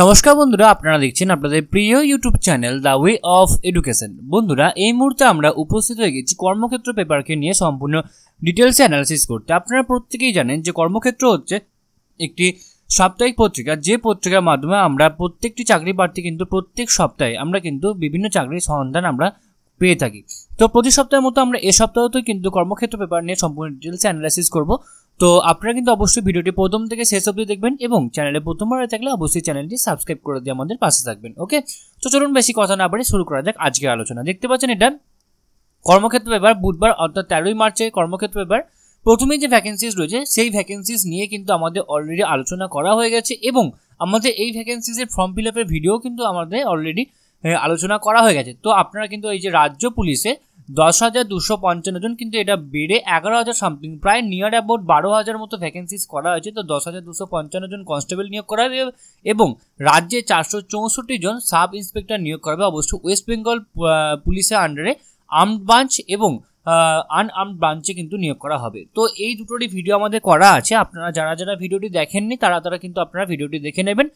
নমস্কার বন্ধুরা আপনারা দেখছেন আপনাদের প্রিয় YouTube channel the way of education বন্ধুরা এই মুহূর্তে আমরা উপস্থিত হয়ে গেছি কর্মক্ষেত্র পেপারকে নিয়ে সম্পূর্ণ ডিটেলসে অ্যানালিসিস করতে আপনারা প্রত্যেকেই জানেন যে কর্মক্ষেত্র হচ্ছে একটি সাপ্তাহিক পত্রিকা যে পত্রিকার মাধ্যমে আমরা প্রত্যেকটি চাকরি প্রার্থী কিন্তু প্রত্যেক সপ্তাহে আমরা কিন্তু বিভিন্ন চাকরির সন্ধান আমরা পেয়ে থাকি তো প্রতি সপ্তাহের মতো আমরা এ সপ্তাহতেও কিন্তু কর্মক্ষেত্র পেপার নিয়ে সম্পূর্ণ ডিটেলসে অ্যানালাইসিস করব তো আপনারা কিন্তু অবশ্যই ভিডিওটি প্রথম থেকে শেষ অবধি দেখবেন এবং চ্যানেলে প্রথমবার থাকলে অবশ্যই চ্যানেলটি সাবস্ক্রাইব করে দিয়ে আমাদের পাশে থাকবেন ওকে তো চলুন বেশি কথা না বলে শুরু করা যাক আজকে আলোচনা দেখতে পাচ্ছেন এটা কর্মক্ষেত্র ব্যাপার বুধবার অর্থাৎ তেরোই মার্চে কর্মক্ষেত্র ব্যাপার প্রথমে যে ভ্যাকেন্সিজ রয়েছে সেই ভ্যাকেন্সিজ নিয়ে কিন্তু আমাদের অলরেডি আলোচনা করা হয়ে গেছে এবং আমাদের এই ভ্যাকেন্সিজের ফর্ম ফিল আপের ভিডিও কিন্তু আমাদের অলরেডি আলোচনা করা হয়ে গেছে তো আপনারা কিন্তু এই যে রাজ্য পুলিশে দশ হাজার দুশো পঞ্চান্ন জন কিন্তু এটা বেড়ে এগারো হাজার সামথিং প্রায় নিয়ার অ্যাবাউট বারো হাজার মতো ভ্যাকেন্সিস করা হয়েছে তো দশ হাজার দুশো পঞ্চান্ন জন কনস্টেবল নিয়োগ করা হবে এবং রাজ্যে চারশো চৌষট্টি জন সাব ইন্সপেক্টর নিয়োগ করা হবে অবশ্য ওয়েস্ট বেঙ্গল পুলিশের আন্ডারে আর্মড ব্রাঞ্চ এবং আনআর্মড ব্রাঞ্চে কিন্তু নিয়োগ করা হবে তো এই দুটোরই ভিডিও আমাদের করা আছে আপনারা যারা যারা ভিডিওটি দেখেননি তারা তারা কিন্তু আপনারা ভিডিওটি দেখে নেবেন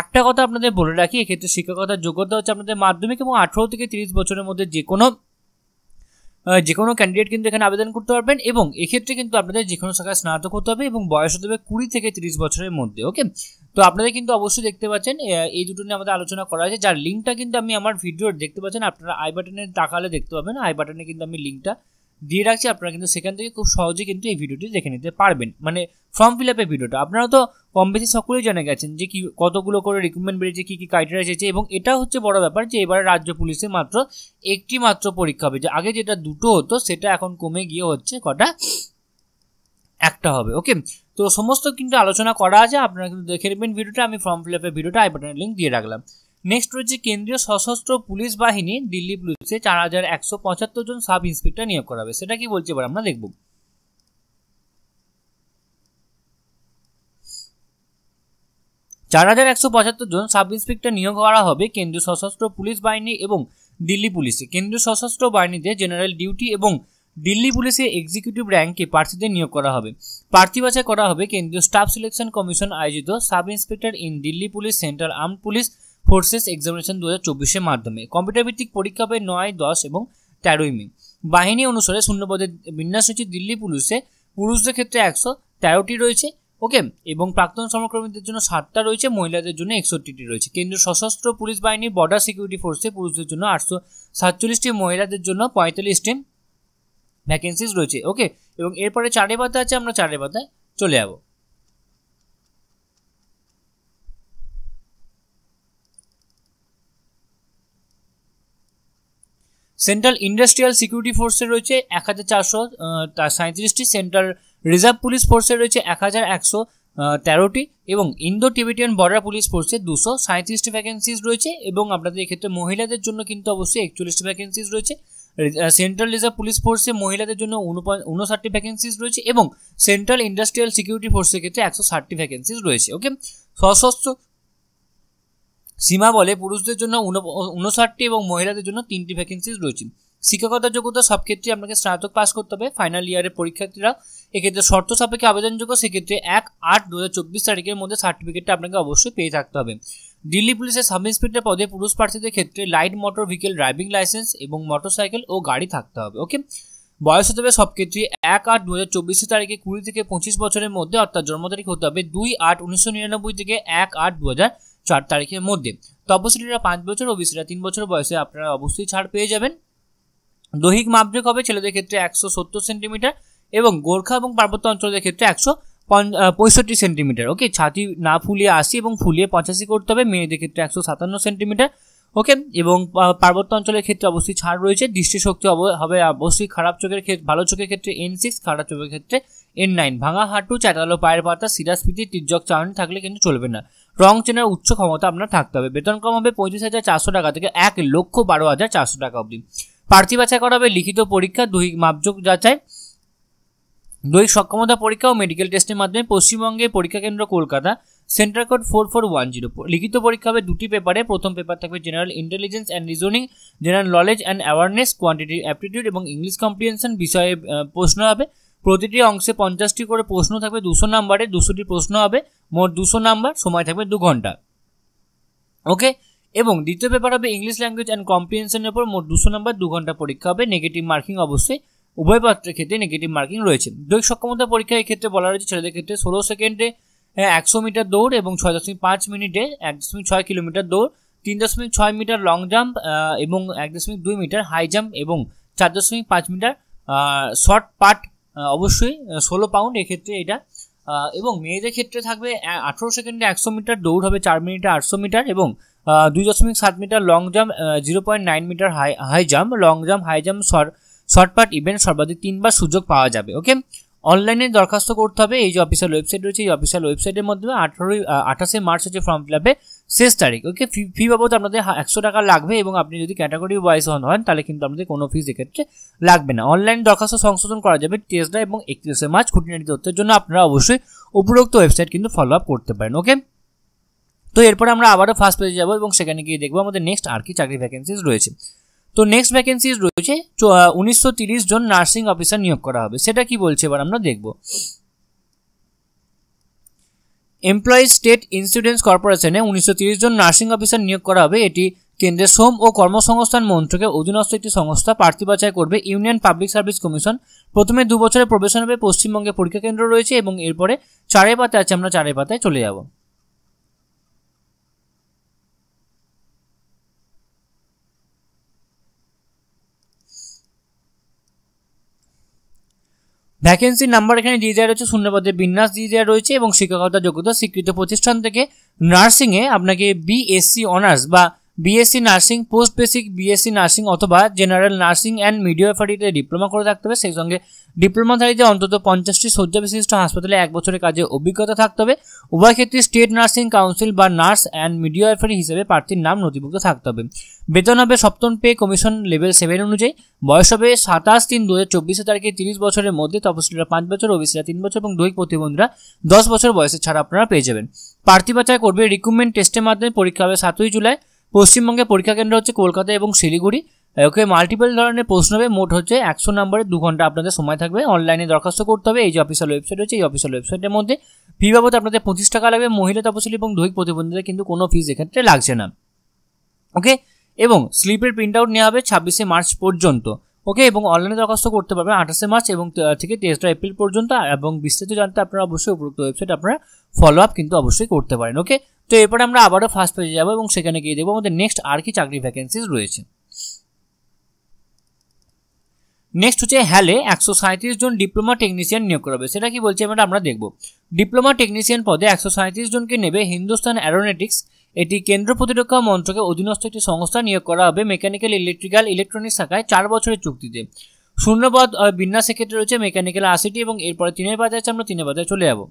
একটা কথা আপনাদের বলে রাখি এক্ষেত্রে শিক্ষকতার যোগ্যতা হচ্ছে আপনাদের মাধ্যমিক এবং আঠেরো থেকে তিরিশ বছরের মধ্যে যে কোনো যে কোনো ক্যান্ডিডেট কিন্তু এখানে আবেদন করতে পারবেন এবং এক্ষেত্রে কিন্তু আপনাদের যে কোনো শাখায় স্নাতক হতে হবে এবং বয়স হতে হবে কুড়ি থেকে তিরিশ বছরের মধ্যে ওকে তো আপনাদের কিন্তু অবশ্যই দেখতে পাচ্ছেন এই দুটো নিয়ে আমাদের আলোচনা করা হয়েছে যার লিঙ্কটা কিন্তু আমি আমার ভিডিওর দেখতে পাচ্ছেন আপনারা আই বাটনে তাকালে দেখতে পাবেন আই বাটনে কিন্তু আমি লিঙ্কটা দিয়ে রাখছি আপনারা কিন্তু সেখান থেকে খুব সহজে কিন্তু এই ভিডিওটি দেখে নিতে পারবেন মানে ফর্ম ফিল আপের ভিডিওটা আপনারা তো কম বেশি সকলেই জেনে গেছেন যে কি কতগুলো করে রিক্রুটমেন্ট বেড়েছে কী কী ক্রাইটেরিয়া এসেছে এবং এটা হচ্ছে বড় ব্যাপার যে এবারে রাজ্য পুলিশে মাত্র একটি মাত্র পরীক্ষা হবে যে আগে যেটা দুটো হতো সেটা এখন কমে গিয়ে হচ্ছে কটা একটা হবে ওকে তো সমস্ত কিন্তু আলোচনা করা আছে আপনারা কিন্তু দেখে নেবেন ভিডিওটা আমি ফর্ম ফিল আপের ভিডিওটা আই লিঙ্ক দিয়ে রাখলাম নেক্সট রয়েছে কেন্দ্রীয় সশস্ত্র পুলিশ বাহিনী দিল্লি পুলিশে চার হাজার একশো পঁচাত্তর জন সাব ইন্সপেক্টর নিয়োগ করা হবে সেটা কি বলছে এবার আমরা দেখব চার হাজার একশো পঁচাত্তর জন সাব ইন্সপেক্টর নিয়োগ করা হবে কেন্দ্রীয় সশস্ত্র পুলিশ বাহিনী এবং দিল্লি পুলিশে কেন্দ্রীয় সশস্ত্র বাহিনীতে জেনারেল ডিউটি এবং দিল্লি পুলিশে এক্সিকিউটিভ র্যাঙ্কে প্রার্থীদের নিয়োগ করা হবে প্রার্থী বাছাই করা হবে কেন্দ্রীয় স্টাফ সিলেকশন কমিশন আয়োজিত sub inspector in Delhi police central arm police forces examination দু হাজার চব্বিশের মাধ্যমে কম্পিউটার ভিত্তিক পরীক্ষা হবে নয় দশ এবং তেরোই মে বাহিনী অনুসারে শূন্যপদের বিন্যাস হয়েছে দিল্লি পুলিশে পুরুষদের ক্ষেত্রে একশো তেরোটি রয়েছে ওকে এবং প্রাক্তন সমকর্মীদের জন্য সাতটা রয়েছে মহিলাদের জন্য একষট্টিটি রয়েছে কেন্দ্রীয় সশস্ত্র পুলিশ বাহিনীর বর্ডার সিকিউরিটি ফোর্সে পুরুষদের জন্য আটশো সাতচল্লিশটি মহিলাদের জন্য পঁয়তাল্লিশটি ভ্যাকেন্সিজ রয়েছে ওকে এবং এরপরে চারে পাতা আছে আমরা চারে পাতায় চলে যাবো সেন্ট্রাল ইন্ডাস্ট্রিয়াল সিকিউরিটি ফোর্সে রয়েছে এক হাজার চারশো সাঁত্রিশটি সেন্ট্রাল রিজার্ভ পুলিশ ফোর্সে রয়েছে এক হাজার একশো তেরোটি এবং ইন্দো টিবেটিয়ান বর্ডার পুলিশ ফোর্সে দুশো সাঁত্রিশটি ভ্যাকেন্সিজ রয়েছে এবং আপনাদের এক্ষেত্রে মহিলাদের জন্য কিন্তু অবশ্যই একচল্লিশটি ভ্যাকেন্সিজ রয়েছে সেন্ট্রাল রিজার্ভ পুলিশ ফোর্সে মহিলাদের জন্য উনষাটটি ভ্যাকেন্সিজ রয়েছে এবং সেন্ট্রাল ইন্ডাস্ট্রিয়াল সিকিউরিটি ফোর্সের ক্ষেত্রে একশো ষাটটি ভ্যাকেন্সিজ রয়েছে ওকে সশস্ত্র সীমা বলে পুরুষদের জন্য উনষাটটি এবং মহিলাদের জন্য তিনটি ভ্যাকেন্সিজ রয়েছে শিক্ষকতা যোগ্যতা সব ক্ষেত্রে আপনাকে স্নাতক পাস করতে হবে ফাইনাল ইয়ারের পরীক্ষার্থীরা এক্ষেত্রে শর্ত সাপেক্ষে আবেদনযোগ্য সেক্ষেত্রে এক আট দু হাজার চব্বিশ তারিখের মধ্যে সার্টিফিকেটটা আপনাকে অবশ্যই পেয়ে থাকতে হবে দিল্লি পুলিশের সাব ইন্সপেক্টর পদে পুরুষ প্রার্থীদের ক্ষেত্রে light motor vehicle driving licence এবং মোটরসাইকেল ও গাড়ি থাকতে হবে ওকে বয়স হতে হবে সব ক্ষেত্রে এক আট দু হাজার চব্বিশ তারিখে কুড়ি থেকে পঁচিশ বছরের মধ্যে অর্থাৎ জন্ম তারিখ হতে হবে দুই আট উনিশশো নিরানব্বই থেকে এক আট দু হাজার চার তারিখের মধ্যে তপশিলীরা পাঁচ বছর ও বিসিরা তিন বছর বয়সে আপনারা অবশ্যই ছাড় পেয়ে যাবেন দৈহিক মাপযোগ হবে ছেলেদের ক্ষেত্রে একশো সত্তর সেন্টিমিটার এবং গোর্খা এবং পার্বত্য অঞ্চলের ক্ষেত্রে একশো পঁয়ষট্টি সেন্টিমিটার ওকে ছাতি না ফুলিয়ে আশি এবং ফুলিয়ে পঁচাশি করতে হবে মেয়েদের ক্ষেত্রে একশো সাতান্ন সেন্টিমিটার ওকে এবং পার্বত্য অঞ্চলের ক্ষেত্রে অবশ্যই ছাড় রয়েছে দৃষ্টিশক্তি হবে অবশ্যই খারাপ চোখের ক্ষেত্রে ভালো চোখের ক্ষেত্রে এন সিক্স খারাপ চোখের ক্ষেত্রে এন নাইন ভাঙা হাঁটু চাতালো পায়ের পাতা সিরাসপিতি তির্যক চাউনি থাকলে কিন্তু চলবে না রং চেনার উচ্চ ক্ষমতা আপনার থাকতে হবে বেতন কম হবে পঁয়ত্রিশ হাজার চারশো টাকা থেকে এক লক্ষ বারো হাজার চারশো টাকা অবধি প্রার্থী বাছাই করা হবে লিখিত পরীক্ষা দৈহিক মাপযোগ যাচাই দৈহিক সক্ষমতা পরীক্ষা ও মেডিকেল টেস্টের মাধ্যমে পশ্চিমবঙ্গে পরীক্ষা কেন্দ্র Kolkata centre code four four one zero লিখিত পরীক্ষা হবে দুটি পেপারে প্রথম পেপার থাকবে general intelligence and reasoning general knowledge and awareness quantity aptitude এবং ইংলিশ কম্প্রিহেনশন বিষয়ে প্রশ্ন হবে প্রতিটি অংশে পঞ্চাশটি করে প্রশ্ন থাকবে দুশো নাম্বারে দুশোটি প্রশ্ন হবে মোট দুশো নাম্বার সময় থাকবে দু ঘন্টা ওকে এবং দ্বিতীয় পেপার হবে ইংলিশ ল্যাঙ্গুয়েজ অ্যান্ড কম্প্রিহেনশনের উপর মোট দুশো নাম্বার দু ঘন্টা পরীক্ষা হবে নেগেটিভ মার্কিং অবশ্যই উভয় পাত্রের ক্ষেত্রে নেগেটিভ মার্কিং রয়েছে দৈহিক সক্ষমতা পরীক্ষা ক্ষেত্রে বলা রয়েছে ছেলেদের ক্ষেত্রে ষোলো সেকেন্ডে একশো মিটার দৌড় এবং ছয় দশমিক পাঁচ মিনিটে এক দশমিক ছয় কিলোমিটার দৌড় তিন দশমিক ছয় মিটার লং জাম্প এবং এক দশমিক দুই মিটার হাই জাম্প এবং চার দশমিক পাঁচ মিটার শর্ট পাট অবশ্যই ষোলো পাউন্ড এক্ষেত্রে এটা এবং মেয়েদের ক্ষেত্রে থাকবে আঠেরো সেকেন্ডে একশো মিটার দৌড় হবে চার মিনিটে আটশো মিটার এবং দুই দশমিক সাত metre long jump zero point nine metre high high jump long jump high jump shot put event সর্বাধিক তিনবার সুযোগ পাওয়া যাবে ওকে অনলাইনে দরখাস্ত করতে হবে এই যে অফিসিয়াল ওয়েবসাইট রয়েছে এই অফিসিয়াল ওয়েবসাইটের মাধ্যমে আঠারোই আঠাশে মার্চ হচ্ছে ফর্ম ফিল আপে শেষ তারিখ ওকে ফি ফি বাবদ আপনাদের একশো টাকা লাগবে এবং আপনি যদি ক্যাটাগরি ওয়াইজ হন হন তাহলে কিন্তু আপনাদের কোনো ফিজ এক্ষেত্রে লাগবে না অনলাইন দরখাস্ত সংশোধন করা যাবে তেসরা এবং একত্রিশে মার্চ খুঁটিনাটি তথ্যের জন্য আপনারা অবশ্যই উপরোক্ত ওয়েবসাইট কিন্তু ফলো আপ করতে পারেন ওকে তো এরপরে আমরা আবারও ফার্স্ট পেজে যাবো এবং সেখানে গিয়ে দেখবো আমাদের নেক্সট আর কি চাকরি ভ্যাকেন্সিজ রয়েছে তো নেক্সট ভ্যাকেন্সিজ রয়েছে উনিশশো জন নার্সিং অফিসার নিয়োগ করা হবে সেটা কি বলছে এবার আমরা দেখবো এমপ্লয়ি স্টেট ইন্স্যুরেন্স কর্পোরেশনে উনিশশো জন নার্সিং অফিসার নিয়োগ করা হবে এটি কেন্দ্রের শ্রম ও কর্মসংস্থান মন্ত্রকের অধীনস্থ একটি সংস্থা প্রার্থী বাছাই করবে ইউনিয়ন পাবলিক সার্ভিস কমিশন প্রথমে দু বছরের প্রবেশন হবে পশ্চিমবঙ্গে পরীক্ষা কেন্দ্র রয়েছে এবং এরপরে চারে পাতায় আছে আমরা চারে পাতায় চলে যাব ভ্যাকেন্সি নাম্বার এখানে দিয়ে দেওয়া রয়েছে শূন্যপদে বিন্যাস দিয়ে দেওয়া রয়েছে এবং শিক্ষকতা যোগ্যতা স্বীকৃত প্রতিষ্ঠান থেকে নার্সিংয়ে আপনাকে বিএসসি অনার্স বা BSc nursing post basic BSc nursing অথবা জেনারেল নার্সিং অ্যান্ড ফার্টিতে ডিপ্লোমা করে থাকতে হবে সেই সঙ্গে ডিপ্লোমাধারীদের অন্তত পঞ্চাশটি শয্যা বিশিষ্ট হাসপাতালে এক বছরের কাজে অভিজ্ঞতা থাকতে হবে উভয় ক্ষেত্রে স্টেট নার্সিং কাউন্সিল বা নার্স অ্যান্ড মিডিয়া মিডিওফারি হিসেবে প্রার্থীর নাম নথিভুক্ত থাকতে হবে বেতন হবে সপ্তম পে কমিশন লেভেল সেভেন অনুযায়ী বয়স হবে সাতাশ তিন দু হাজার চব্বিশে তারিখে তিরিশ বছরের মধ্যে তপশিলরা পাঁচ বছর ওবিসিরা তিন বছর এবং দৈহিক প্রতিবন্ধীরা দশ বছর বয়সের ছাড়া আপনারা পেয়ে যাবেন প্রার্থী বাছাই করবে রিক্রুটমেন্ট টেস্টের মাধ্যমে পরীক্ষা হবে সাতই জুলাই পশ্চিমবঙ্গে পরীক্ষা কেন্দ্র হচ্ছে কলকাতা এবং শিলিগুড়ি ওকে মাল্টিপল ধরনের প্রশ্ন হবে মোট হচ্ছে একশো নম্বরে দু ঘন্টা আপনাদের সময় থাকবে অনলাইনে দরখাস্ত করতে হবে এই যে অফিসিয়াল ওয়েবসাইট হচ্ছে এই অফিসিয়াল ওয়েবসাইটের মধ্যে ফি বাবদ আপনাদের পঁচিশ টাকা লাগবে মহিলা তপশিলি এবং দৈহিক প্রতিবন্ধীদের কিন্তু কোনো ফিজ এক্ষেত্রে লাগছে না ওকে এবং স্লিপের প্রিন্ট আউট নেওয়া হবে ছাব্বিশে মার্চ পর্যন্ত ওকে এবং অনলাইনে দরখাস্ত করতে পারবেন আঠাশে মার্চ এবং থেকে তেসরা এপ্রিল পর্যন্ত এবং বিস্তারিত জানতে আপনারা অবশ্যই উপরোক্ত ওয়েবসাইট আপনারা ফলো আপ কিন্তু অবশ্যই করতে পারেন ওকে তো এরপরে আমরা আবারও ফার্স্ট পেজে যাবো এবং সেখানে গিয়ে দেবো আমাদের নেক্সট আর কি চাকরি ভ্যাকেন্সিজ রয়েছে নেক্সট হচ্ছে হ্যালে একশো সাঁত্রিশ জন ডিপ্লোমা টেকনিশিয়ান নিয়োগ করা হবে সেটা কি বলছে এবার আমরা দেখব ডিপ্লোমা টেকনিশিয়ান পদে একশো সাঁত্রিশ জনকে নেবে হিন্দুস্তান অ্যারোনেটিক্স এটি কেন্দ্র প্রতিরক্ষা মন্ত্রকে অধীনস্থ একটি সংস্থা নিয়োগ করা হবে মেকানিক্যাল ইলেকট্রিক্যাল ইলেকট্রনিক্স শাখায় চার বছরের চুক্তিতে শূন্যপদ বিন্যাসের ক্ষেত্রে রয়েছে মেকানিক্যাল আসিটি এবং এরপরে তিনের বাজার আছে আমরা তিনের বাজারে চলে যাবো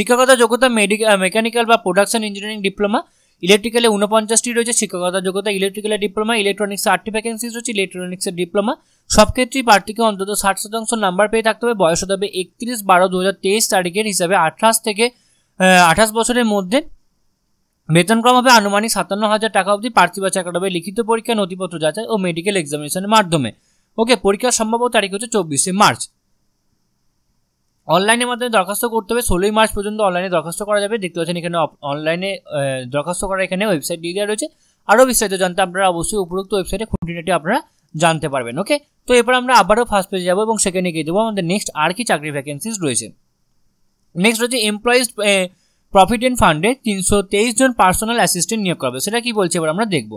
শিক্ষাগত যোগ্যতা মেডিকেল মেকানিক্যাল বা প্রোডাকশন ইঞ্জিনিয়ারিং ডিপ্লোমা ইলেকট্রিক্যালে উনপঞ্চাশটি রয়েছে শিক্ষাগত যোগ্যতা ইলেকট্রিক্যালের ডিপ্লোমা ইলেকট্রনিক্স আটটি ভ্যাকেন্সি রয়েছে ইলেকট্রনিক্সের ডিপ্লোমা সব ক্ষেত্রেই প্রার্থীকে অন্তত ষাট শতাংশ নাম্বার পেয়ে থাকতে হবে বয়স হতে হবে একত্রিশ বারো দু তারিখের হিসাবে আঠাশ থেকে আঠাশ বছরের মধ্যে বেতনক্রম হবে আনুমানিক সাতান্ন হাজার টাকা অবধি প্রার্থী বা চাকরি লিখিত পরীক্ষা নথিপত্র যাচাই ও মেডিকেল এক্সামিনেশনের মাধ্যমে ওকে পরীক্ষার সম্ভাব্য তারিখ হচ্ছে চব্বিশে মার্চ অনলাইনের মাধ্যমে দরখাস্ত করতে হবে ষোলোই মার্চ পর্যন্ত অনলাইনে দরখাস্ত করা যাবে দেখতে পাচ্ছেন এখানে অনলাইনে দরখাস্ত করার এখানে ওয়েবসাইট দিয়ে দেওয়া রয়েছে আরও বিস্তারিত জানতে আপনারা অবশ্যই উপরোক্ত ওয়েবসাইটে খুঁটিনাটি আপনারা জানতে পারবেন ওকে তো এরপর আমরা আবারও ফার্স্ট পেজে যাবো এবং সেখানে গিয়ে দেবো আমাদের নেক্সট আর কি চাকরি ভ্যাকেন্সিজ রয়েছে নেক্সট রয়েছে এমপ্লয়িজ প্রভিডেন্ট ফান্ডে তিনশো তেইশ জন পার্সোনাল অ্যাসিস্ট্যান্ট নিয়োগ করবে সেটা কি বলছে এবার আমরা দেখব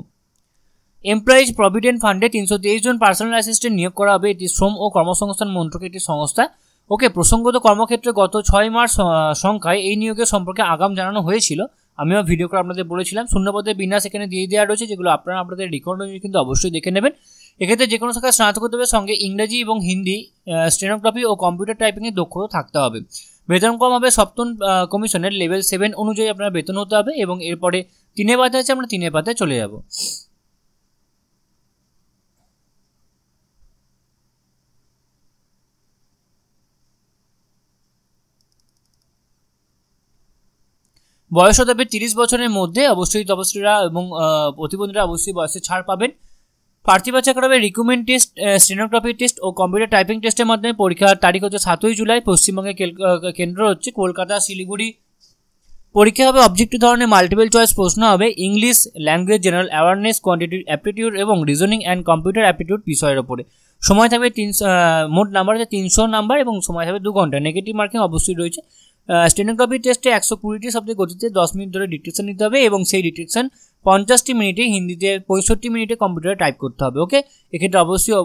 এমপ্লয়িজ প্রভিডেন্ট ফান্ডে তিনশো তেইশ জন পার্সোনাল অ্যাসিস্ট্যান্ট নিয়োগ করা হবে এটি শ্রম ও কর্মসংস্থান মন্ত্রকের একটি সংস্থা ওকে প্রসঙ্গত কর্মক্ষেত্রে গত ছয় মাস সংখ্যায় এই নিয়োগের সম্পর্কে আগাম জানানো হয়েছিল আমিও ভিডিও করে আপনাদের বলেছিলাম শূন্যপদের বিন্যাস এখানে দিয়ে দেওয়া রয়েছে যেগুলো আপনারা আপনাদের রিকর্ড কিন্তু অবশ্যই দেখে নেবেন এক্ষেত্রে যে কোনো শাখায় স্নাতকোত্তরের সঙ্গে ইংরেজি এবং হিন্দি স্টেনোগ্রাফি ও কম্পিউটার টাইপিংয়ের দক্ষতা থাকতে হবে বেতন কম হবে সপ্তম কমিশনের লেভেল সেভেন অনুযায়ী আপনার বেতন হতে হবে এবং এরপরে তিনে পাতে আছে আমরা তিনে পাতে চলে যাব বয়স হতে হবে তিরিশ বছরের মধ্যে অবশ্যই তপশ্রীরা এবং প্রতিবন্ধীরা অবশ্যই বয়সে ছাড় পাবেন প্রার্থী বাছাই করা হবে টেস্ট স্টেনোগ্রাফি টেস্ট ও কম্পিউটার টাইপিং টেস্টের মাধ্যমে পরীক্ষার তারিখ হচ্ছে সাতই জুলাই পশ্চিমবঙ্গের কেন্দ্র হচ্ছে কলকাতা শিলিগুড়ি পরীক্ষা হবে অবজেক্টিভ ধরনের মাল্টিপল চয়েস প্রশ্ন হবে English language general awareness quantitative aptitude এবং রিজনিং অ্যান্ড কম্পিউটার অ্যাপটিটিউড বিষয়ের ওপরে সময় থাকবে তিনশো মোট নাম্বার হচ্ছে তিনশো নাম্বার এবং সময় থাকবে দু ঘন্টা নেগেটিভ মার্কিং অবশ্যই রয়েছে স্টেনোগ্রাফি টেস্টে একশো কুড়িটি শব্দের গতিতে দশ মিনিট ধরে ডিটেকশন নিতে হবে এবং সেই ডিটেকশন পঞ্চাশটি মিনিটে হিন্দিতে পঁয়ষট্টি মিনিটে কম্পিউটারে টাইপ করতে হবে ওকে এক্ষেত্রে অবশ্যই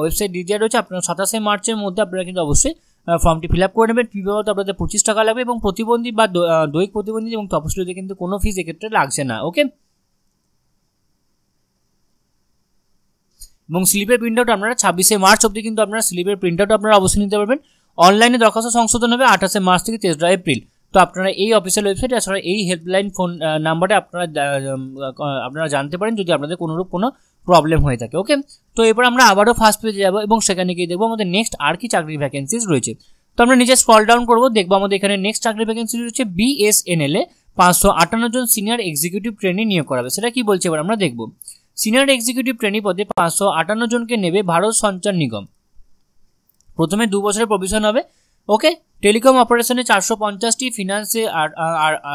ওয়েবসাইট দিয়ে রয়েছে আপনার সাতাশে মার্চের মধ্যে আপনারা কিন্তু অবশ্যই ফর্মটি ফিল আপ করে নেবেন ফি বাবদ আপনাদের পঁচিশ টাকা লাগবে এবং প্রতিবন্ধী বা দৈহিক প্রতিবন্ধী এবং তপশিলীদের কিন্তু কোনো ফিজ এক্ষেত্রে লাগছে না ওকে এবং স্লিপের প্রিন্ট আউট আপনারা ছাব্বিশে মার্চ অবধি কিন্তু আপনারা স্লিপের প্রিন্ট আউট আপনারা অবশ্যই নিতে পারবেন অনলাইনে দরখাস্ত সংশোধন হবে আঠাশে মার্চ থেকে তেসরা এপ্রিল তো আপনারা এই অফিসিয়াল ওয়েবসাইট এছাড়া এই হেল্পলাইন ফোন নাম্বারে আপনারা আপনারা জানতে পারেন যদি আপনাদের কোনোরূপ কোনো প্রবলেম হয়ে থাকে ওকে তো এবার আমরা আবারও ফার্স্ট পেজে যাবো এবং সেখানে গিয়ে দেখবো আমাদের নেক্সট আর কি চাকরির ভ্যাকেন্সিজ রয়েছে তো আমরা নিজে স্ক্রল ডাউন করবো দেখবো আমাদের এখানে নেক্সট চাকরি ভ্যাকেন্সি রয়েছে বিএসএনএল এ পাঁচশো আটান্ন জন সিনিয়র এক্সিকিউটিভ ট্রেনি নিয়োগ করা হবে সেটা কি বলছে এবার আমরা দেখবো সিনিয়র এক্সিকিউটিভ ট্রেনি পদে পাঁচশো আটান্ন জনকে নেবে ভারত সঞ্চার নিগম প্রথমে দু বছরে প্রভিশন হবে ওকে টেলিকম অপারেশনে চারশো পঞ্চাশটি ফিনান্সে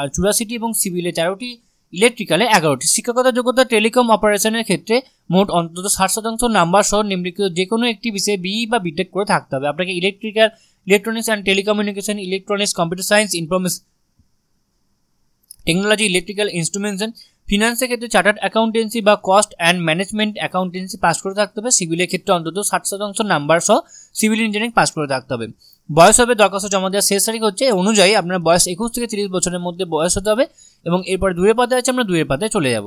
আর চুরাশিটি এবং সিভিলে তেরোটি ইলেকট্রিক্যালে এগারোটি শিক্ষাগত যোগ্যতা টেলিকম অপারেশনের ক্ষেত্রে মোট অন্তত ষাট শতাংশ নাম্বার সহ নিম্নলিখিত যে কোনো একটি বিষয়ে বি বা বিটেক করে থাকতে হবে আপনাকে electrical electronics and telecommunication electronics computer science information technology electrical instrumentation ফিনান্সের ক্ষেত্রে চার্টার্ড অ্যাকাউন্টেন্সি বা cost and management accountancy pass করে থাকতে হবে সিভিলের ক্ষেত্রে অন্তত ষাট শতাংশ নাম্বার সহ সিভিল ইঞ্জিনিয়ারিং পাস করে থাকতে হবে বয়স হবে দরখাস্ত জমা দেওয়ার শেষ তারিখ হচ্ছে অনুযায়ী আপনার বয়স একুশ থেকে তিরিশ বছরের মধ্যে বয়স হতে হবে এবং এরপর দূরের পাতে আছে আমরা দুয়ের পাতে চলে যাব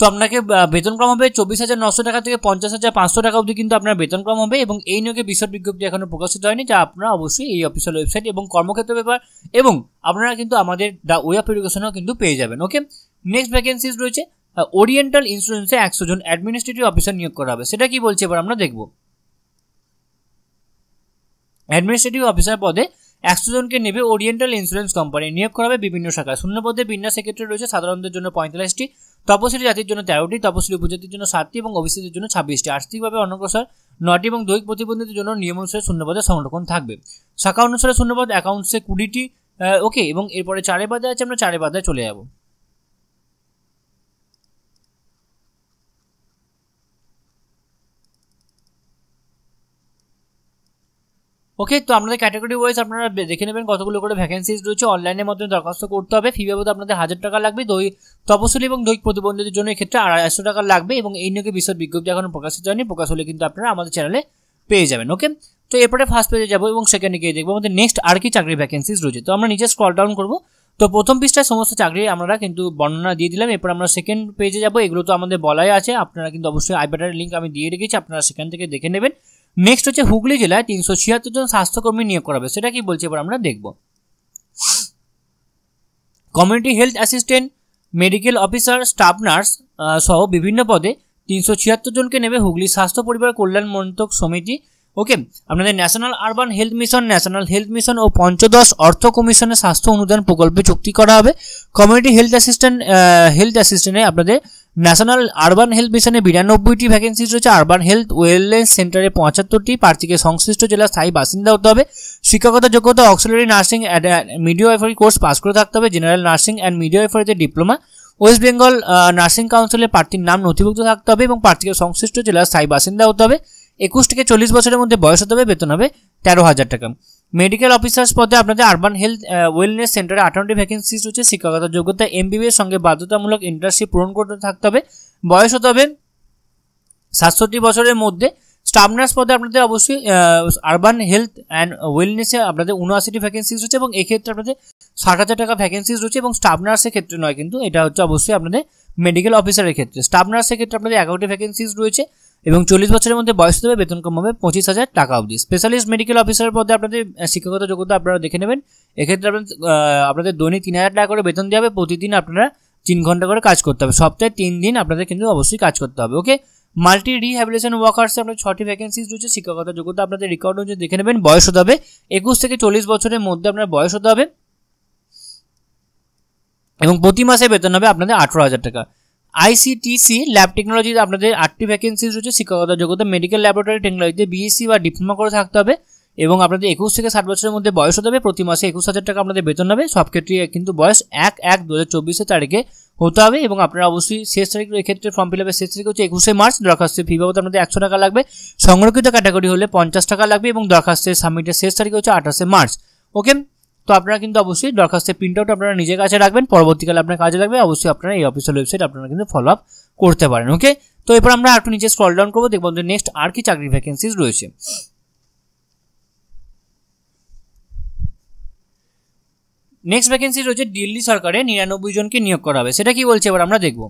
তো আপনাকে বেতনক্রম হবে চব্বিশ হাজার নশো টাকা থেকে পঞ্চাশ হাজার পাঁচশো টাকা অবধি কিন্তু আপনার বেতনক্রম হবে এবং এই নিয়োগে বিশদ বিজ্ঞপ্তি এখনও প্রকাশিত হয়নি যা আপনারা অবশ্যই এই অফিসিয়াল ওয়েবসাইট এবং কর্মক্ষেত্র ব্যাপার এবং আপনারা কিন্তু আমাদের দ্য ওয়ে অফ এডুকেশনেও কিন্তু পেয়ে যাবেন ওকে নেক্সট ভ্যাকেন্সিজ রয়েছে ওরিয়েন্টাল ইন্স্যুরেন্সে একশো জন অ্যাডমিনিস্ট্রেটিভ অফিসার নিয়োগ করা হবে সেটা কি বলছে এবার আমরা দেখব অ্যাডমিনিস্ট্রেটিভ অফিসার পদে একশো জনকে নেবে ওরিয়েন্টাল ইন্স্যুরেন্স কোম্পানি নিয়োগ করা হবে বিভিন্ন শাখায় শূন্য পদে বিন্যাস সেক্রেটারি রয়েছে সাধারণদের জন্য পঁয়তাল্লিশটি তপশিলি জাতির জন্য তেরোটি তপশিলি উপজাতির জন্য সাতটি এবং অভিষেকের জন্য ছাব্বিশটি আর্থিকভাবে অনগ্রসর নটি এবং দৈহিক প্রতিবন্ধীদের জন্য নিয়ম অনুসারে শূন্যপদে সংরক্ষণ থাকবে শাখা অনুসারে শূন্যপদ অ্যাকাউন্টসে কুড়িটি ওকে এবং এরপরে চারে বাদে আছে আমরা চারে বাদে চলে যাবো ওকে তো আপনাদের ক্যাটাগরি ওয়াইজ আপনারা দেখে নেবেন কতগুলো করে ভ্যাকেন্সিজ রয়েছে অনলাইনের মাধ্যমে দরখাস্ত করতে হবে ফি বাবদ আপনাদের হাজার টাকা লাগবে দই তপশিলি এবং দৈহিক প্রতিবন্ধীদের জন্য এক্ষেত্রে আড়াইশো টাকা লাগবে এবং এই নিয়োগে বিশদ বিজ্ঞপ্তি এখন প্রকাশিত হয়নি প্রকাশ হলে কিন্তু আপনারা আমাদের চ্যানেলে পেয়ে যাবেন ওকে তো এরপরে ফার্স্ট পেজে যাবো এবং সেকেন্ডে গিয়ে দেখবো আমাদের নেক্সট আর কি চাকরি ভ্যাকেন্সিজ রয়েছে তো আমরা নিজে স্ক্রল ডাউন করবো তো প্রথম পৃষ্ঠায় সমস্ত চাকরি আমরা কিন্তু বর্ণনা দিয়ে দিলাম এরপর আমরা সেকেন্ড পেজে যাবো এগুলো তো আমাদের বলাই আছে আপনারা কিন্তু অবশ্যই আইপ্যাটার লিঙ্ক আমি দিয়ে রেখেছি আপনারা সেখান থেকে দেখে নেবেন নেক্সট হচ্ছে হুগলি জেলায় তিনশো ছিয়াত্তর জন স্বাস্থ্যকর্মী নিয়োগ করা হবে সেটা কি বলছে এবার আমরা দেখব community health assistant medical officer staff nurse সহ বিভিন্ন পদে তিনশো ছিয়াত্তর জনকে নেবে হুগলি স্বাস্থ্য পরিবার কল্যাণ মন্ত্রক সমিতি ওকে আপনাদের national urban health mission national health mission ও পঞ্চদশ অর্থ কমিশনের স্বাস্থ্য অনুদান প্রকল্পে চুক্তি করা হবে কমিউনিটি হেলথ অ্যাসিস্ট্যান্ট হেলথ অ্যাসিস্ট্যান্টে আপনাদের ন্যাশনাল আরবান হেলথ মিশনে বিরানব্বইটি ভ্যাকেন্সি রয়েছে আরবান হেলথ ওয়েলনেস সেন্টারে পঁচাত্তরটি প্রার্থীকে সংশ্লিষ্ট জেলার স্থায়ী বাসিন্দা হতে হবে শিক্ষাগত যোগ্যতা অক্সিলারি নার্সিং অ্যান্ড এফারি কোর্স পাস করে থাকতে হবে জেনারেল নার্সিং অ্যান্ড মিডিওএফারিতে ডিপ্লোমা ওয়েস্ট বেঙ্গল নার্সিং কাউন্সিলে প্রার্থীর নাম নথিভুক্ত থাকতে হবে এবং প্রার্থীকে সংশ্লিষ্ট জেলার স্থায়ী বাসিন্দা হতে হবে একুশ থেকে চল্লিশ বছরের মধ্যে বয়স হতে হবে বেতন হবে তেরো হাজার টাকা মেডিকেল অফিসার্স পদে আপনাদের আরবান হেলথ ওয়েলনেস সেন্টারে আঠারোটি ভ্যাকেন্সিজ হচ্ছে শিক্ষাগত যোগ্যতা এমবিবিএস সঙ্গে বাধ্যতামূলক ইন্টার্নশিপ পূরণ করতে থাকতে হবে বয়স হতে হবে সাতষট্টি বছরের মধ্যে স্টাফ নার্স পদে আপনাদের অবশ্যই আরবান হেলথ অ্যান্ড ওয়েলনেসে আপনাদের উনআশিটি ভ্যাকেন্সিজ রয়েছে এবং এক্ষেত্রে আপনাদের ষাট হাজার টাকা ভ্যাকেন্সিজ রয়েছে এবং স্টাফ নার্সের ক্ষেত্রে নয় কিন্তু এটা হচ্ছে অবশ্যই আপনাদের মেডিকেল অফিসারের ক্ষেত্রে স্টাফ নার্সের ক্ষেত্রে আপনাদের এগারোটি ভ্যাকেন্সিজ রয়েছে এবং চল্লিশ বছরের মধ্যে বয়স দেবে বেতন কম হবে পঁচিশ হাজার টাকা অবধি স্পেশালিস্ট মেডিকেল অফিসার পদে আপনাদের শিক্ষাগত যোগ্যতা আপনারা দেখে নেবেন এক্ষেত্রে আপনার আপনাদের দৈনিক তিন হাজার টাকা করে বেতন দেওয়া হবে প্রতিদিন আপনারা তিন ঘন্টা করে কাজ করতে হবে সপ্তাহে তিন দিন আপনাদের কিন্তু অবশ্যই কাজ করতে হবে ওকে মাল্টি রিহ্যাবিলেশন ওয়ার্কার্সে আপনার ছটি ভ্যাকেন্সিজ রয়েছে শিক্ষাগত যোগ্যতা আপনাদের রেকর্ড অনুযায়ী দেখে নেবেন বয়স হতে হবে একুশ থেকে চল্লিশ বছরের মধ্যে আপনার বয়স হতে হবে এবং প্রতি মাসে বেতন হবে আপনাদের আঠেরো হাজার টাকা আইসিটিসি ল্যাব টেকনোলজিতে আপনাদের আটটি ভ্যাকেন্সি রয়েছে শিক্ষকতা যোগ্যতা মেডিকেল ল্যাবরেটরি টেকনোলজিতে বিএসসি বা ডিপ্লোমা করে থাকতে হবে এবং আপনাদের একুশ থেকে ষাট বছরের মধ্যে বয়স হতে হবে প্রতি মাসে একুশ হাজার টাকা আপনাদের বেতন হবে সব ক্ষেত্রে কিন্তু বয়স এক এক দু হাজার চব্বিশের তারিখে হতে হবে এবং আপনারা অবশ্যই শেষ তারিখ এক্ষেত্রে ফর্ম ফিল আপের শেষ তারিখ হচ্ছে একুশে মার্চ দরখাস্তের ফি বাবদ আপনাদের একশো টাকা লাগবে সংরক্ষিত ক্যাটাগরি হলে পঞ্চাশ টাকা লাগবে এবং দরখাস্তের সাবমিটের শেষ তারিখ হচ্ছে আঠাশে মার্চ ওকে তো আপনারা কিন্তু অবশ্যই দরখাস্তের প্রিন্ট আউট আপনারা নিজের কাছে রাখবেন পরবর্তীকালে আপনার কাজে লাগবে অবশ্যই আপনারা এই অফিসিয়াল ওয়েবসাইট আপনারা কিন্তু ফলো আপ করতে পারেন ওকে তো এরপর আমরা একটু নিচে স্ক্রল ডাউন করবো দেখবো নেক্সট আর কি চাকরি ভ্যাকেন্সিজ রয়েছে নেক্সট ভ্যাকেন্সি রয়েছে দিল্লি সরকারে নিরানব্বই জনকে নিয়োগ করা হবে সেটা কি বলছে এবার আমরা দেখব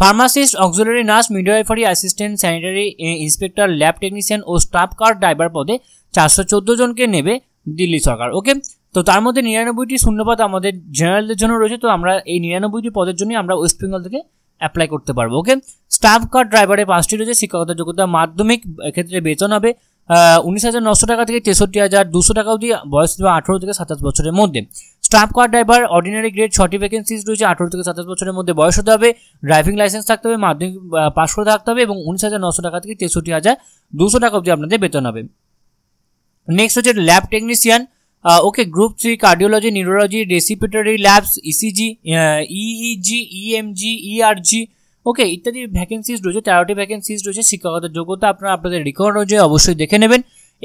pharmacist auxiliary nurse midwifery assistant sanitary inspector lab technician ও স্টাফ কার ড্রাইভার পদে চারশো জনকে নেবে দিল্লি সরকার ওকে তো তার মধ্যে নিরানব্বইটি শূন্যপদ আমাদের জেনারেলদের জন্য রয়েছে তো আমরা এই নিরানব্বইটি পদের জন্যই আমরা ওয়েস্ট বেঙ্গল থেকে অ্যাপ্লাই করতে পারবো ওকে স্টাফ কার্ড ড্রাইভারে পাঁচটি রয়েছে শিক্ষকতা যোগ্যতা মাধ্যমিক এক্ষেত্রে বেতন হবে উনিশ হাজার নশো টাকা থেকে তেষট্টি হাজার দুশো টাকা অবধি বয়স দেবে আঠেরো থেকে সাতাশ বছরের মধ্যে staff car driver ordinary grade ছটি ভ্যাকেন্সিজ রয়েছে আঠেরো থেকে সাতাশ বছরের মধ্যে বয়স হতে হবে ড্রাইভিং লাইসেন্স থাকতে হবে মাধ্যমিক পাশ করে থাকতে হবে এবং উনিশ হাজার নশো টাকা থেকে তেষট্টি হাজার দুশো টাকা অবধি আপনাদের বেতন হবে নেক্সট হচ্ছে lab technician okay group three cardiology neurology respiratory labs ECG EEG EMG ERG okay ইত্যাদি ভ্যাকেন্সিজ রয়েছে তেরোটি ভ্যাকেন্সিজ রয়েছে শিক্ষাগত যোগ্যতা আপনারা আপনাদের রেকর্ড অনুযায়ী অবশ্যই দেখে নেবেন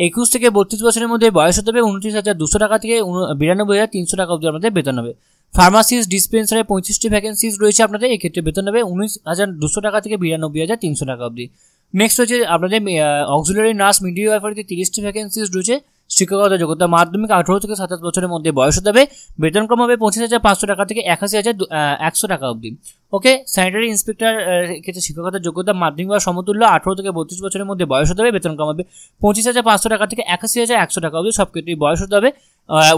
একুশ থেকে বত্রিশ বছরের মধ্যে বয়স হতে হবে উনত্রিশ হাজার দুশো টাকা থেকে বিরানব্বই হাজার তিনশো টাকা অবধি আপনাদের বেতন হবে ফার্মাসিস্ট ডিসপেন্সারে পঁয়ত্রিশটি ভ্যাকেন্সিজ রয়েছে আপনাদের এক্ষেত্রে বেতন হবে উনিশ হাজার দুশো টাকা থেকে বিরানব্বই হাজার তিনশো টাকা অবধি নেক্সট হচ্ছে আপনাদের অক্সিলারি নার্স মিডিও অ্যাফারিতে তিরিশটি ভ্যাকেন্সিজ রয়েছে শিক্ষকতা যোগ্যতা মাধ্যমিক আঠারো থেকে সাতাশ বছরের মধ্যে বয়স হতে হবে ক্রম হবে পঁচিশ হাজার পাঁচশো টাকা থেকে একাশি হাজার একশো টাকা অবধি ওকে স্যানিটারি ইন্সপেক্টর ক্ষেত্রে শিক্ষকতার যোগ্যতা মাধ্যমিক বা সমতুল্য আঠারো থেকে বত্রিশ বছরের মধ্যে বয়স হতে হবে ক্রম হবে পঁচিশ হাজার পাঁচশো টাকা থেকে একাশি হাজার একশো টাকা অবধি সব ক্ষেত্রে বয়স হতে হবে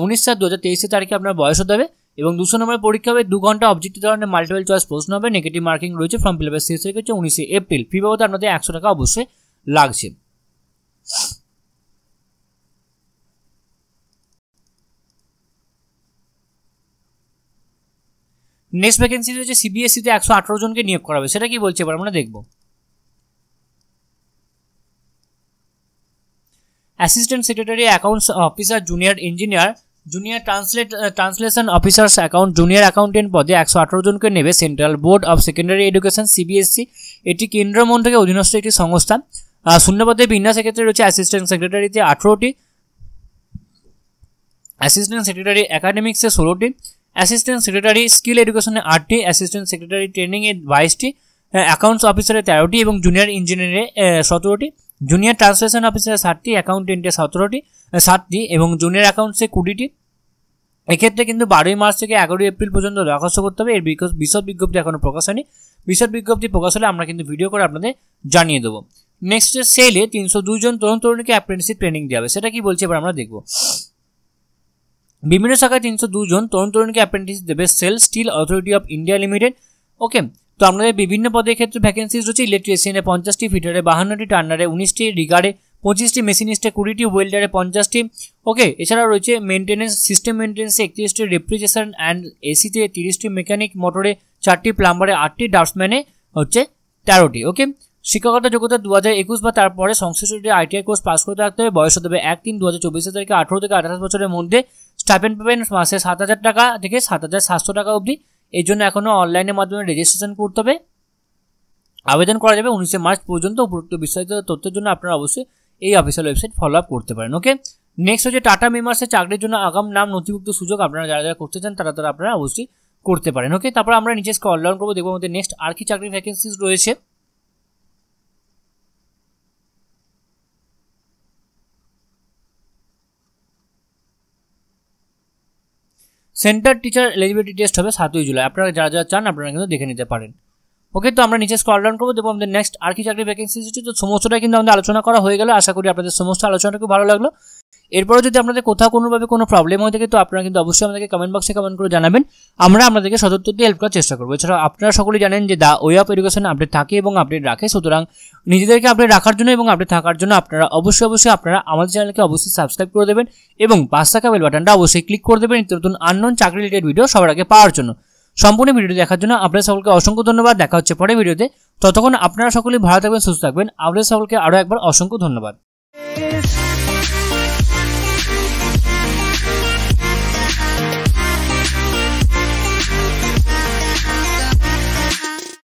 উনিশ সাত দু হাজার তেইশে তারিখে আপনার বয়স হতে হবে এবং দুশো নম্বরের পরীক্ষা হবে দু ঘন্টা অবজেক্টিভ ধরনের মাল্টিপল চয়েস প্রশ্ন হবে নেগেটিভ মার্কিং রয়েছে ফর্ম ফিল আপের শেষ হয়ে গেছে উনিশে এপ্রিল ফি বাবদ আপনাদের একশো টাকা অবশ্যই লাগছে নেক্সট ভ্যাকেন্সি রয়েছে সিবিএসসিতে একশো আঠারো জনকে নিয়োগ করা হবে সেটা কি বলছে এবার আমরা দেখব assistant secretary accounts officer junior engineer junior translate translation officers account junior accountant পদে 118 জনকে নেবে central board of secondary education CBSE এটি কেন্দ্র মন্ত্রকে অধীনস্থ একটি সংস্থা শূন্য পদে বিনা সচিবালয় অ্যাসিস্ট্যান্ট সেক্রেটারিতে 18টি অ্যাসিস্ট্যান্ট সেক্রেটারি একাডেমিক্সে 16টি অ্যাসিস্ট্যান্ট সেক্রেটারি স্কিল এডুকেশনে 8টি অ্যাসিস্ট্যান্ট সেক্রেটারি ট্রেনিং এ 22টি অ্যাকাউন্টস অফিসারে 13টি এবং জুনিয়র ইঞ্জিনিয়ারে 17টি জুনিয়র ট্রান্সলেশন অফিসার ষাটটি অ্যাকাউন্ট এন্টে সতেরোটি সাতটি এবং জুনিয়র অ্যাকাউন্টসে কুড়িটি এক্ষেত্রে কিন্তু বারোই মার্চ থেকে এগারোই এপ্রিল পর্যন্ত দরখাস্ত করতে হবে এর বিশদ বিজ্ঞপ্তি এখনও প্রকাশ হয়নি বিশদ বিজ্ঞপ্তি প্রকাশ হলে আমরা কিন্তু ভিডিও করে আপনাদের জানিয়ে দেবো নেক্সট সেলে তিনশো দুইজন তরুণ তরুণীকে অ্যাপ্রেন্টিসশিপ ট্রেনিং দেওয়া হবে সেটা কি বলছে এবার আমরা দেখব বিভিন্ন শাখায় তিনশো দুজন তরুণ তরুণীকে অ্যাপ্রেন্টিস দেবে SAIL steel authority of India limited okay তো আমাদের বিভিন্ন পদের ক্ষেত্রে ভ্যাকেন্সিজ রয়েছে ইলেকট্রিশিয়ানে পঞ্চাশটি ফিটারে বাহান্নটি টার্নারে উনিশটি রিগারে পঁচিশটি মেশিনিস্টে কুড়িটি ওয়েল্ডারে পঞ্চাশটি ওকে এছাড়া রয়েছে মেনটেন্যান্স সিস্টেম মেনটেন্সে একত্রিশটি রেফ্রিজারেশন অ্যান্ড এসিতে তিরিশটি মেকানিক মোটরে চারটি প্লাম্বারে আটটি ডাস্টম্যানে হচ্ছে তেরোটি ওকে শিক্ষাগত যোগ্যতা দু হাজার একুশ বা তারপরে সংশ্লিষ্ট আইটিআই কোর্স পাস করে থাকতে হবে বয়স হতে হবে এক তিন দু হাজার চব্বিশ তারিখে আঠেরো থেকে আঠাশ বছরের মধ্যে স্টাইপেন্ড পাবেন মাসে সাত হাজার টাকা থেকে সাত হাজার সাতশো টাকা অবধি এই জন্য এখনও অনলাইনের মাধ্যমে রেজিস্ট্রেশন করতে হবে আবেদন করা যাবে উনিশে মার্চ পর্যন্ত উপরোক্ত বিস্তারিত তথ্যের জন্য আপনারা অবশ্যই এই অফিসিয়াল ওয়েবসাইট ফলো আপ করতে পারেন ওকে নেক্সট হচ্ছে টাটা মেমার্সের চাকরির জন্য আগাম নাম নথিভুক্ত সুযোগ আপনারা যারা যারা করতে চান তারা তারা আপনারা অবশ্যই করতে পারেন ওকে তারপর আমরা নিজে অনলাইন ডাউন করবো দেখবো আমাদের নেক্সট আর কি চাকরির ভ্যাকেন্সিস রয়েছে সেন্টার টিচার এলিজিবিলিটি টেস্ট হবে সাতই জুলাই আপনারা যা যা চান আপনারা কিন্তু দেখে নিতে পারেন ওকে তো আমরা নিচে স্কল ডাউন করবো দেবো আমাদের নেক্সট আর কি চাকরি ভ্যাকেন্সি তো সমস্তটা কিন্তু আমাদের আলোচনা করা হয়ে গেল আশা করি আপনাদের সমস্ত খুব ভালো লাগলো এরপরে যদি আপনাদের কোথাও কোনোভাবে কোনো প্রবলেম হয়ে থাকে তো আপনারা কিন্তু অবশ্যই আমাদেরকে কমেন্ট বক্সে কমেন্ট করে জানাবেন আমরা আপনাদেরকে সতর্ক দিয়ে হেল্প করার চেষ্টা করবো এছাড়া আপনারা সকলেই জানেন যে the way of education update থাকে এবং আপডেট রাখে সুতরাং নিজেদেরকে আপডেট রাখার জন্য এবং আপডেট থাকার জন্য আপনারা অবশ্যই অবশ্যই আপনারা আমাদের চ্যানেলকে অবশ্যই সাবস্ক্রাইব করে দেবেন এবং পাঁচ টাকা বেল বাটনটা অবশ্যই ক্লিক করে দেবেন নিত্য নতুন আননোন চাকরি রিলেটেড ভিডিও সবার আগে পাওয়ার জন্য সম্পূর্ণ ভিডিও দেখার জন্য আপনাদের সকলকে অসংখ্য ধন্যবাদ দেখা হচ্ছে পরে ভিডিওতে ততক্ষণ আপনারা সকলেই ভালো থাকবেন সুস্থ থাকবেন আপনাদের সকলকে আরও একবার অসংখ্য ধন্যবাদ